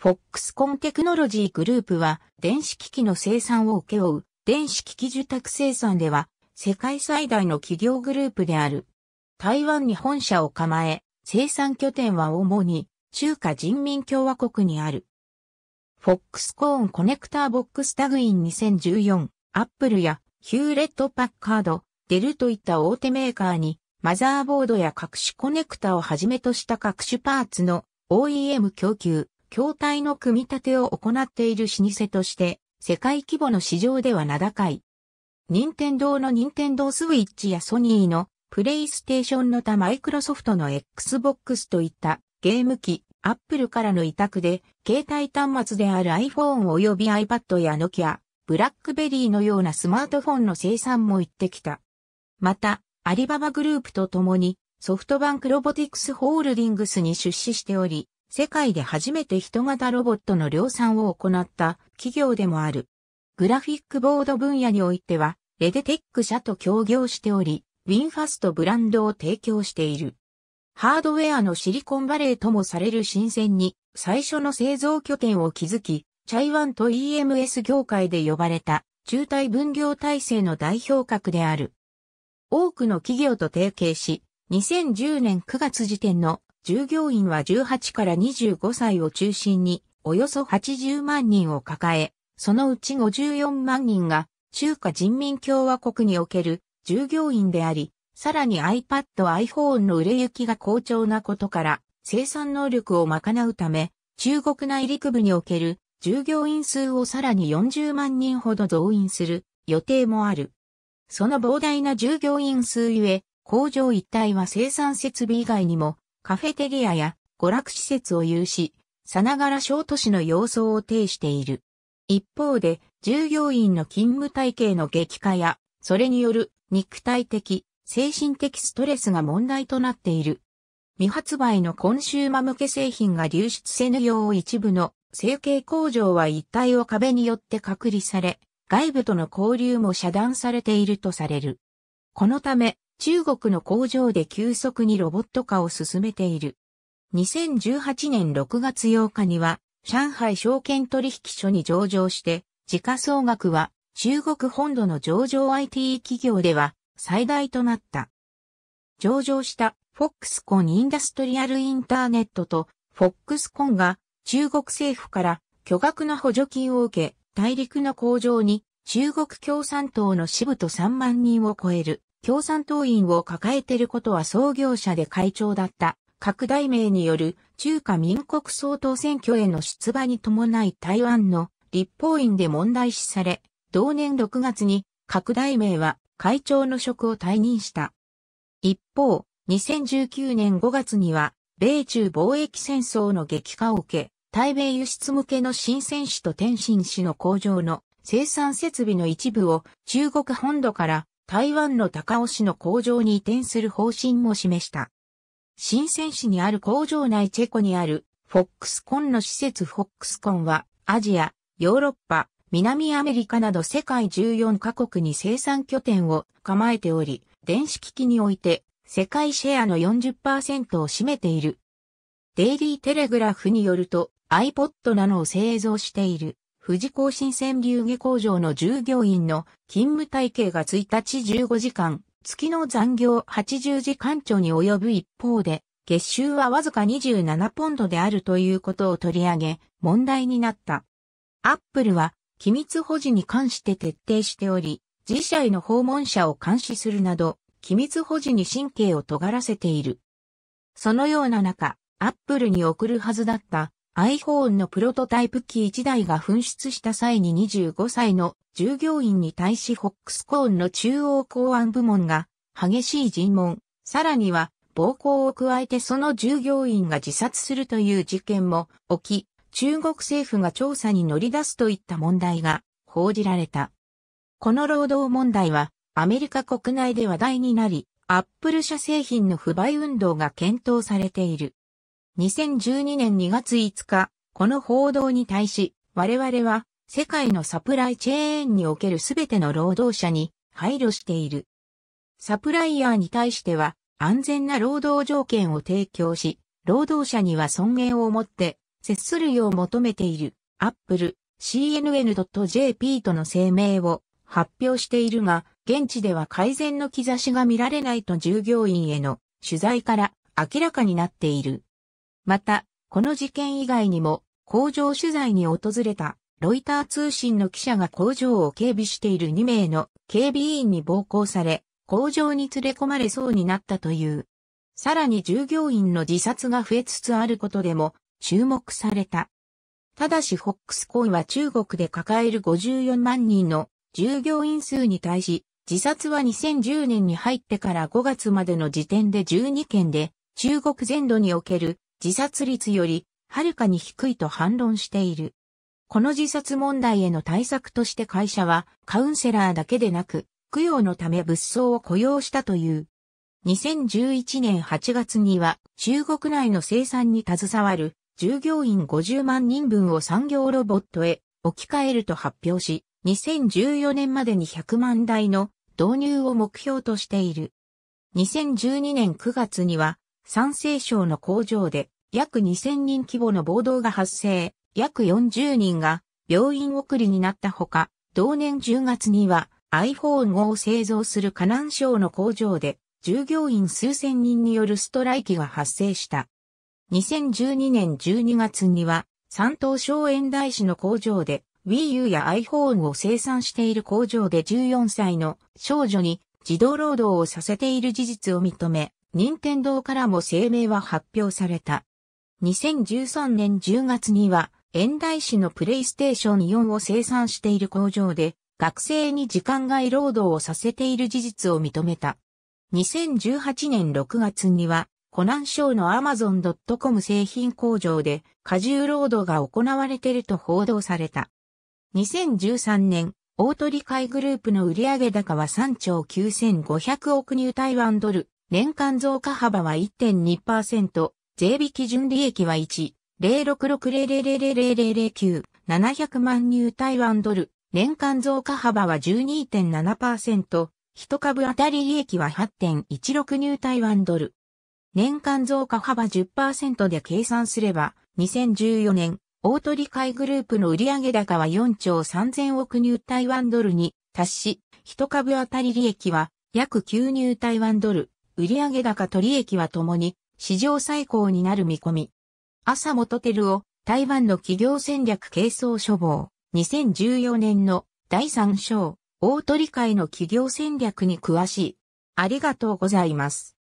フォックスコンテクノロジーグループは電子機器の生産を請け負う電子機器受託生産では世界最大の企業グループである。台湾に本社を構え、生産拠点は主に中華人民共和国にある。フォックスコーンコネクターボックスタグイン2014、アップルやヒューレットパッカード、デルといった大手メーカーにマザーボードや各種コネクタをはじめとした各種パーツの OEM 供給、筐体の組み立てを行っている老舗として、世界規模の市場では名高い。任天堂の任天堂スイッチやソニーのプレイステーションの他マイクロソフトの Xbox といったゲーム機、アップルからの委託で、携帯端末である iPhone 及び iPad や Nokia、ブラックベリーのようなスマートフォンの生産も行ってきた。また、アリババグループと共に、ソフトバンクロボティクスホールディングスに出資しており、世界で初めて人型ロボットの量産を行った企業でもある。グラフィックボード分野においては、レデテック社と協業しており、ウィンファストブランドを提供している。ハードウェアのシリコンバレーともされる新鮮に最初の製造拠点を築き、チャイワンと EMS 業界で呼ばれた中体分業体制の代表格である。多くの企業と提携し、2010年9月時点の従業員は18から25歳を中心に、およそ80万人を抱え、そのうち54万人が中華人民共和国における従業員であり、さらに iPad、iPhone の売れ行きが好調なことから、生産能力を賄うため、中国内陸部における従業員数をさらに40万人ほど増員する予定もある。その膨大な従業員数ゆえ、工場一帯は生産設備以外にもカフェテリアや娯楽施設を有し、さながら小都市の様相を呈している。一方で、従業員の勤務体系の激化や、それによる肉体的、精神的ストレスが問題となっている。未発売のコンシューマ向け製品が流出せぬよう一部の成形工場は一体を壁によって隔離され、外部との交流も遮断されているとされる。このため、中国の工場で急速にロボット化を進めている。2018年6月8日には、上海証券取引所に上場して、時価総額は中国本土の上場 IT 企業では最大となった。上場したフォックスコンインダストリアルインターネットとフォックスコンが中国政府から巨額の補助金を受け、大陸の工場に中国共産党の支部と3万人を超える共産党員を抱えていることは創業者で会長だった拡大名による中華民国総統選挙への出馬に伴い台湾の立法院で問題視され、同年6月に拡大名は会長の職を退任した。一方、2019年5月には、米中貿易戦争の激化を受け、対米輸出向けの新圳市と天津市の工場の生産設備の一部を中国本土から台湾の高尾市の工場に移転する方針も示した。新鮮市にある工場内チェコにあるフォックスコンの施設フォックスコンはアジア、ヨーロッパ、南アメリカなど世界14カ国に生産拠点を構えており、電子機器において世界シェアの40%を占めている。デイリーテレグラフによると iPod などを製造している富士甲新鮮流下工場の従業員の勤務体系が1日15時間、月の残業80時間長に及ぶ一方で、月収はわずか27ポンドであるということを取り上げ、問題になった。アップルは、機密保持に関して徹底しており、自社への訪問者を監視するなど、機密保持に神経を尖らせている。そのような中、アップルに送るはずだった iPhone のプロトタイプ機1台が紛失した際に25歳の従業員に対しホックスコーンの中央公安部門が激しい尋問、さらには暴行を加えてその従業員が自殺するという事件も起き、中国政府が調査に乗り出すといった問題が報じられた。この労働問題はアメリカ国内で話題になり、アップル社製品の不買運動が検討されている。2012年2月5日、この報道に対し、我々は世界のサプライチェーンにおけるすべての労働者に配慮している。サプライヤーに対しては安全な労働条件を提供し、労働者には尊厳を持って接するよう求めている。アップル、CNN.jp との声明を発表しているが、現地では改善の兆しが見られないと従業員への取材から明らかになっている。また、この事件以外にも、工場取材に訪れた、ロイター通信の記者が工場を警備している2名の警備員に暴行され、工場に連れ込まれそうになったという。さらに従業員の自殺が増えつつあることでも注目された。ただしフォックスコインは中国で抱える54万人の従業員数に対し、自殺は2010年に入ってから5月までの時点で12件で、中国全土における自殺率よりはるかに低いと反論している。この自殺問題への対策として会社はカウンセラーだけでなく、供養のため物騒を雇用したという。2011年8月には中国内の生産に携わる従業員50万人分を産業ロボットへ置き換えると発表し、2014年までに100万台の導入を目標としている。2012年9月には山西省の工場で約2000人規模の暴動が発生、約40人が病院送りになったほか、同年10月には iPhone を製造する河南省の工場で従業員数千人によるストライキが発生した。2012年12月には山東省円大市の工場で Wii U や iPhone を生産している工場で14歳の少女に児童労働をさせている事実を認め、任天堂からも声明は発表された。2013年10月には、遠大市のプレイステーション4を生産している工場で、学生に時間外労働をさせている事実を認めた。2018年6月には、湖南省の Amazon.com 製品工場で過重労働が行われていると報道された。2013年、大取会グループの売上高は3兆9500億ニュー台湾ドル、年間増加幅は1.2%、税引き純利益は1、066000009、700万ニュー台湾ドル、年間増加幅は12.7%、1株当たり利益は8.16ニュー台湾ドル。年間増加幅10%で計算すれば、2014年、大取会グループの売上高は4兆3000億ニュー台湾ドルに達し、1株当たり利益は約9ニュー台湾ドル。売上高取益はともに史上最高になる見込み。朝元ルを台湾の企業戦略継争処方2014年の第3章大取会の企業戦略に詳しい。ありがとうございます。